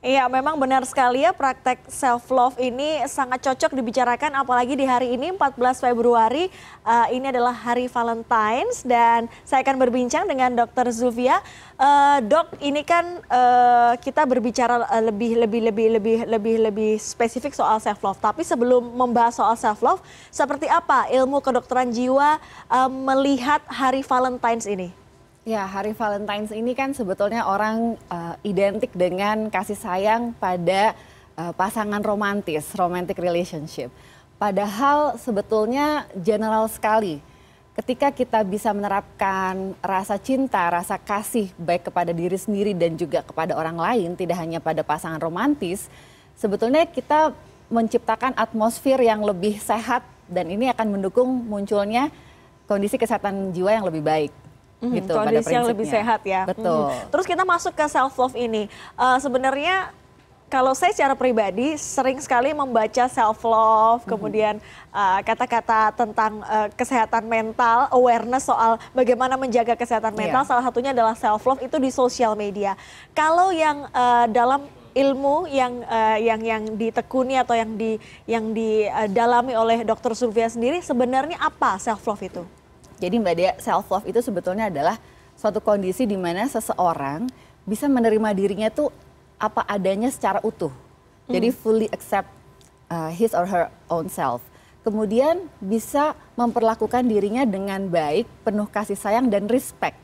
Iya, memang benar sekali ya praktek self love ini sangat cocok dibicarakan apalagi di hari ini 14 Februari. Uh, ini adalah hari Valentine's dan saya akan berbincang dengan Dr. Zulvia. Uh, eh, dok, ini kan uh, kita berbicara lebih lebih lebih lebih lebih lebih spesifik soal self love. Tapi sebelum membahas soal self love, seperti apa ilmu kedokteran jiwa uh, melihat hari Valentine's ini? Ya, hari Valentine's ini kan sebetulnya orang uh, identik dengan kasih sayang pada uh, pasangan romantis, romantic relationship. Padahal sebetulnya general sekali ketika kita bisa menerapkan rasa cinta, rasa kasih baik kepada diri sendiri dan juga kepada orang lain, tidak hanya pada pasangan romantis, sebetulnya kita menciptakan atmosfer yang lebih sehat dan ini akan mendukung munculnya kondisi kesehatan jiwa yang lebih baik hmm, gitu kondisi pada yang lebih sehat ya mhm. betul hmm. terus kita masuk ke self love ini uh, sebenarnya kalau saya secara pribadi sering sekali membaca self love, hmm. kemudian eh, kata-kata uh, tentang uh, kesehatan mental, awareness soal bagaimana menjaga kesehatan iya. mental. Yeah. Salah satunya adalah self love itu di sosial media. Kalau yang uh, dalam ilmu yang uh, yang yang ditekuni atau yang di yang didalami oleh Dokter Sylvia sendiri sebenarnya apa self love itu? Jadi Mbak Dea, self love itu sebetulnya adalah suatu kondisi di mana seseorang bisa menerima dirinya tuh apa adanya secara utuh. Hmm. Jadi fully accept uh, his or her own self. Kemudian bisa memperlakukan dirinya dengan baik, penuh kasih sayang dan respect.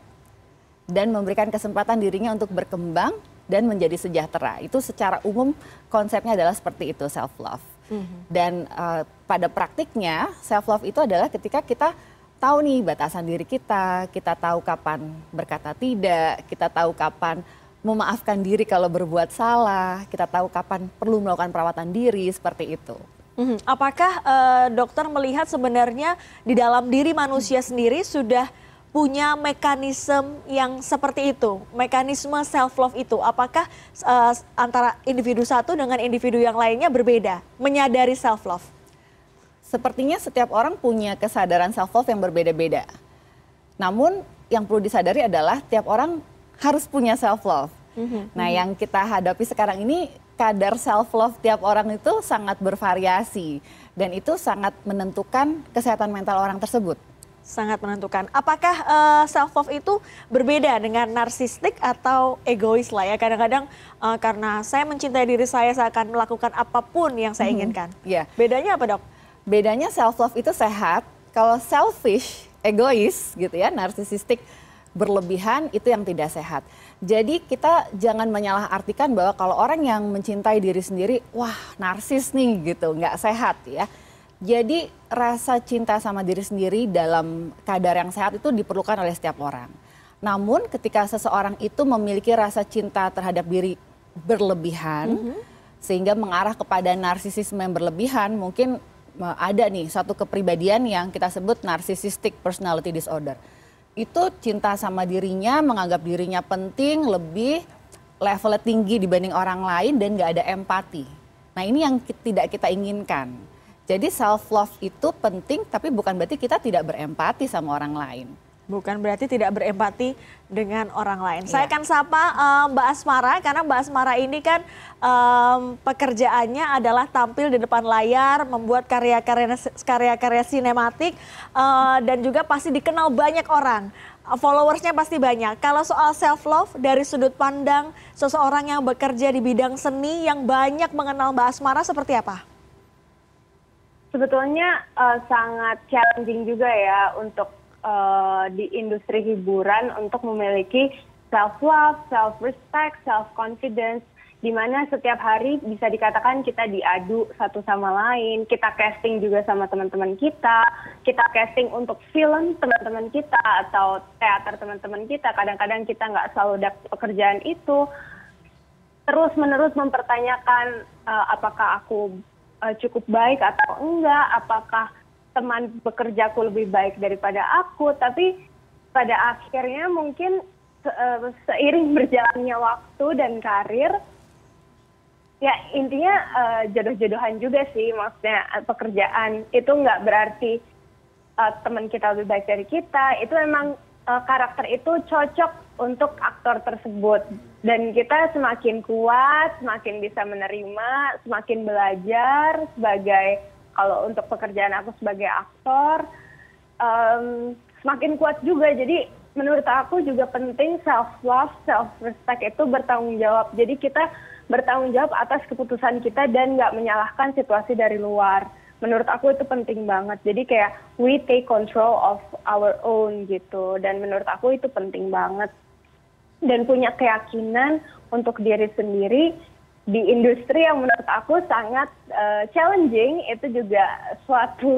Dan memberikan kesempatan dirinya untuk berkembang dan menjadi sejahtera. Itu secara umum konsepnya adalah seperti itu self love. Mm -hmm. Dan uh, pada praktiknya self love itu adalah ketika kita tahu nih batasan diri kita, kita tahu kapan berkata tidak, kita tahu kapan memaafkan diri kalau berbuat salah, kita tahu kapan perlu melakukan perawatan diri seperti itu. Mhm. Apakah uh, dokter melihat sebenarnya di dalam diri manusia sendiri sudah punya mekanisme yang seperti itu, mekanisme self love itu? Apakah uh, antara individu satu dengan individu yang lainnya berbeda menyadari self love? sepertinya setiap orang punya kesadaran self love yang berbeda-beda. Namun yang perlu disadari adalah tiap orang harus punya self love. Mm -hmm. Nah, mhm. yang kita hadapi sekarang ini kadar self love tiap orang itu sangat bervariasi dan itu sangat menentukan kesehatan mental orang tersebut. Sangat menentukan. Apakah uh, eh, self love itu berbeda dengan narsistik atau egois lah ya? Kadang-kadang uh, karena saya mencintai diri saya, saya akan melakukan apapun yang saya mhm. inginkan. Mm -hmm. yeah. Bedanya apa, Dok? bedanya self love itu sehat. Kalau selfish, egois gitu ya, narsisistik berlebihan itu yang tidak sehat. Jadi kita jangan menyalahartikan bahwa kalau orang yang mencintai diri sendiri, wah narsis nih gitu, nggak sehat ya. Jadi rasa cinta sama diri sendiri dalam kadar yang sehat itu diperlukan oleh setiap orang. Namun ketika seseorang itu memiliki rasa cinta terhadap diri berlebihan, mm -hmm. sehingga mengarah kepada narsisisme yang berlebihan, mungkin ada nih satu kepribadian yang kita sebut narcissistic personality disorder. Itu cinta sama dirinya, menganggap dirinya penting, lebih levelnya tinggi dibanding orang lain dan gak ada empati. Nah ini yang tidak kita inginkan. Jadi self love itu penting tapi bukan berarti kita tidak berempati sama orang lain. Bukan berarti tidak berempati dengan orang lain. Ya. Saya iya. akan sapa um, Mbak Asmara karena Mbak Asmara ini kan um, pekerjaannya adalah tampil di depan layar, membuat karya-karya karya-karya sinematik uh, dan juga pasti dikenal banyak orang. Followersnya pasti banyak. Kalau soal self love dari sudut pandang seseorang yang bekerja di bidang seni yang banyak mengenal Mbak Asmara seperti apa? Sebetulnya uh, sangat challenging juga ya untuk Eh, di industri hiburan untuk memiliki self love, self respect, self confidence di mana setiap hari bisa dikatakan kita diadu satu sama lain, kita casting juga sama teman-teman kita, kita casting untuk film teman-teman kita atau teater teman-teman kita, kadang-kadang kita nggak selalu dapat pekerjaan itu, terus menerus mempertanyakan uh, apakah aku uh, cukup baik atau enggak, apakah teman bekerjaku lebih baik daripada aku tapi pada akhirnya mungkin eh, seiring berjalannya waktu dan karir ya intinya uh, jodoh-jodohan juga sih maksudnya eh, pekerjaan itu nggak berarti uh, teman kita lebih baik dari kita itu memang uh, karakter itu cocok untuk aktor tersebut dan kita semakin kuat semakin bisa menerima semakin belajar sebagai kalau untuk pekerjaan aku sebagai aktor um, semakin kuat juga jadi menurut aku juga penting self love self respect itu bertanggung jawab jadi kita bertanggung jawab atas keputusan kita dan nggak menyalahkan situasi dari luar menurut aku itu penting banget jadi kayak we take control of our own gitu dan menurut aku itu penting banget dan punya keyakinan untuk diri sendiri di industri yang menurut aku sangat uh, challenging itu juga suatu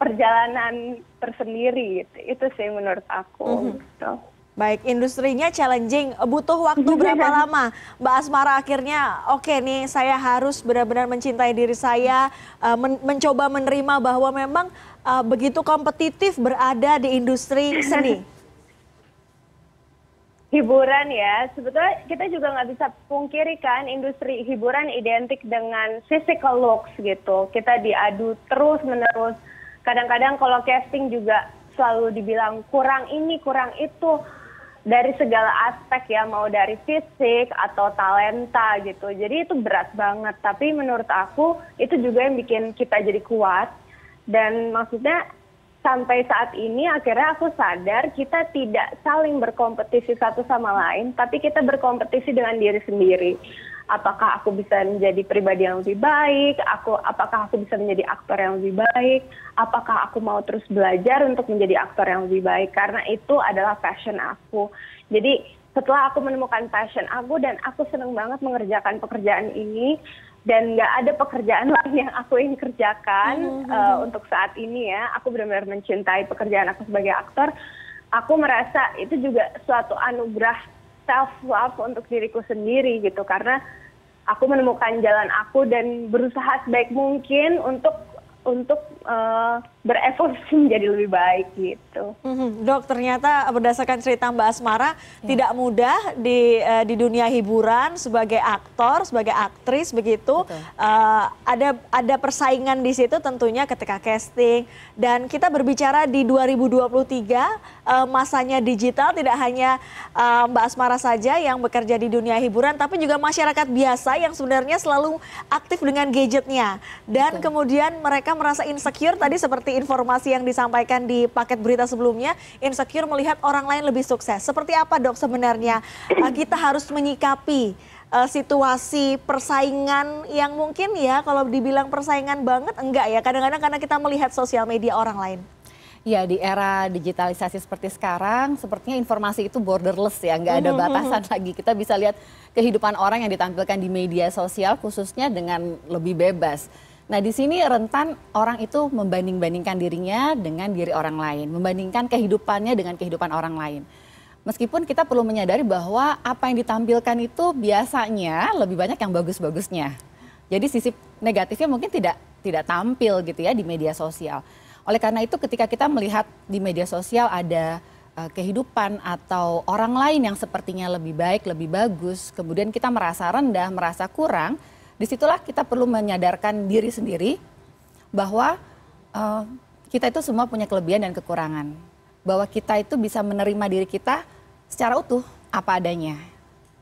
perjalanan tersendiri itu sih menurut aku mm -hmm. gitu. Baik, industrinya challenging. Butuh waktu berapa lama? Mbak Asmara akhirnya, oke okay nih saya harus benar-benar mencintai diri saya, eh, men mencoba menerima bahwa memang uh, begitu kompetitif berada di industri seni. hiburan ya sebetulnya kita juga nggak bisa pungkiri kan industri hiburan identik dengan physical looks gitu kita diadu terus menerus kadang-kadang kalau casting juga selalu dibilang kurang ini kurang itu dari segala aspek ya mau dari fisik atau talenta gitu jadi itu berat banget tapi menurut aku itu juga yang bikin kita jadi kuat dan maksudnya sampai saat ini akhirnya aku sadar kita tidak saling berkompetisi satu sama lain, tapi kita berkompetisi dengan diri sendiri. Apakah aku bisa menjadi pribadi yang lebih baik? Aku apakah aku bisa menjadi aktor yang lebih baik? Apakah aku mau terus belajar untuk menjadi aktor yang lebih baik? Karena itu adalah passion aku. Jadi setelah aku menemukan passion aku dan aku senang banget mengerjakan pekerjaan ini, dan nggak ada pekerjaan lain yang aku ingin kerjakan mm -hmm. uh, untuk saat ini ya aku benar-benar mencintai pekerjaan aku sebagai aktor aku merasa itu juga suatu anugerah self love untuk diriku sendiri gitu karena aku menemukan jalan aku dan berusaha sebaik mungkin untuk untuk uh, berevolusi menjadi lebih baik gitu. Mm-hmm. Dok, ternyata berdasarkan cerita Mbak Asmara ya. tidak mudah di eh, di dunia hiburan sebagai aktor, sebagai aktris begitu. Uh, ada ada persaingan di situ tentunya ketika casting dan kita berbicara di 2023 uh, eh, masanya digital tidak hanya uh, Mbak Asmara saja yang bekerja di dunia hiburan tapi juga masyarakat biasa yang sebenarnya selalu aktif dengan gadgetnya dan Betul. kemudian mereka merasa insecure tadi seperti seperti informasi yang disampaikan di paket berita sebelumnya, insecure melihat orang lain lebih sukses. Seperti apa dok sebenarnya eh, kita harus menyikapi uh, situasi persaingan yang mungkin ya kalau dibilang persaingan banget enggak ya kadang-kadang karena kita melihat sosial media orang lain. Ya di era digitalisasi seperti sekarang, sepertinya informasi itu borderless ya, nggak ada mhm, mhm. batasan lagi. Kita bisa lihat kehidupan orang yang ditampilkan di media sosial khususnya dengan lebih bebas Nah, di sini rentan orang itu membanding-bandingkan dirinya dengan diri orang lain, membandingkan kehidupannya dengan kehidupan orang lain. Meskipun kita perlu menyadari bahwa apa yang ditampilkan itu biasanya lebih banyak yang bagus-bagusnya. Jadi sisi negatifnya mungkin tidak tidak tampil gitu ya di media sosial. Oleh karena itu ketika kita melihat di media sosial ada uh, kehidupan atau orang lain yang sepertinya lebih baik, lebih bagus, kemudian kita merasa rendah, merasa kurang, disitulah kita perlu menyadarkan diri sendiri bahwa uh, kita itu semua punya kelebihan dan kekurangan. Bahwa kita itu bisa menerima diri kita secara utuh apa adanya.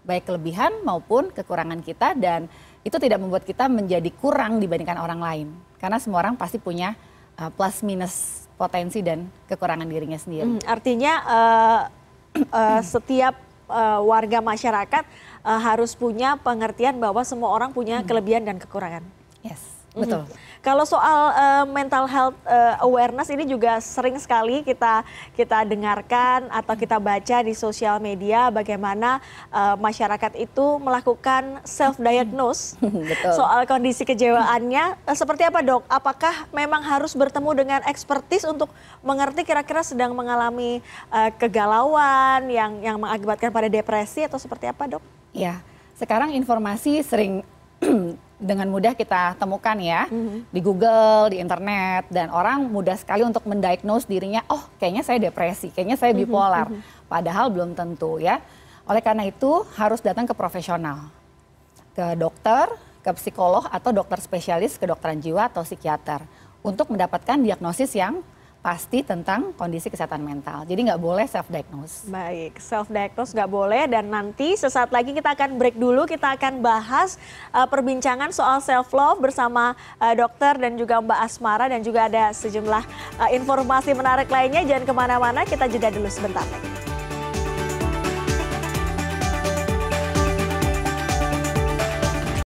Baik kelebihan maupun kekurangan kita dan itu tidak membuat kita menjadi kurang dibandingkan orang lain. Karena semua orang pasti punya uh, plus minus potensi dan kekurangan dirinya sendiri. Hmm, artinya uh, uh, setiap uh, warga masyarakat uh, harus punya pengertian bahwa semua orang punya hmm. kelebihan dan kekurangan. Yes, mhm. betul. Kalau soal uh, mental health uh, awareness ini juga sering sekali kita kita dengarkan atau hmm. kita baca di sosial media bagaimana uh, masyarakat itu melakukan self diagnose soal kondisi kejiwaannya uh, seperti apa dok? Apakah memang harus bertemu dengan ekspertis untuk mengerti kira-kira sedang mengalami uh, kegalauan yang yang mengakibatkan pada depresi atau seperti apa dok? Ya, sekarang informasi sering dengan mudah kita temukan ya mm-hmm. di Google, di internet dan orang mudah sekali untuk mendiagnose dirinya, oh kayaknya saya depresi, kayaknya saya mhm, bipolar, mm-hmm. padahal belum tentu ya. Oleh karena itu harus datang ke profesional, ke dokter, ke psikolog atau dokter spesialis kedokteran jiwa atau psikiater untuk mendapatkan diagnosis yang pasti tentang kondisi kesehatan mental. Jadi nggak boleh self-diagnose. Baik, self-diagnose nggak boleh dan nanti sesaat lagi kita akan break dulu, kita akan bahas uh, perbincangan soal self-love bersama uh, dokter dan juga Mbak Asmara dan juga ada sejumlah uh, informasi menarik lainnya. Jangan kemana-mana, kita jeda dulu sebentar lagi.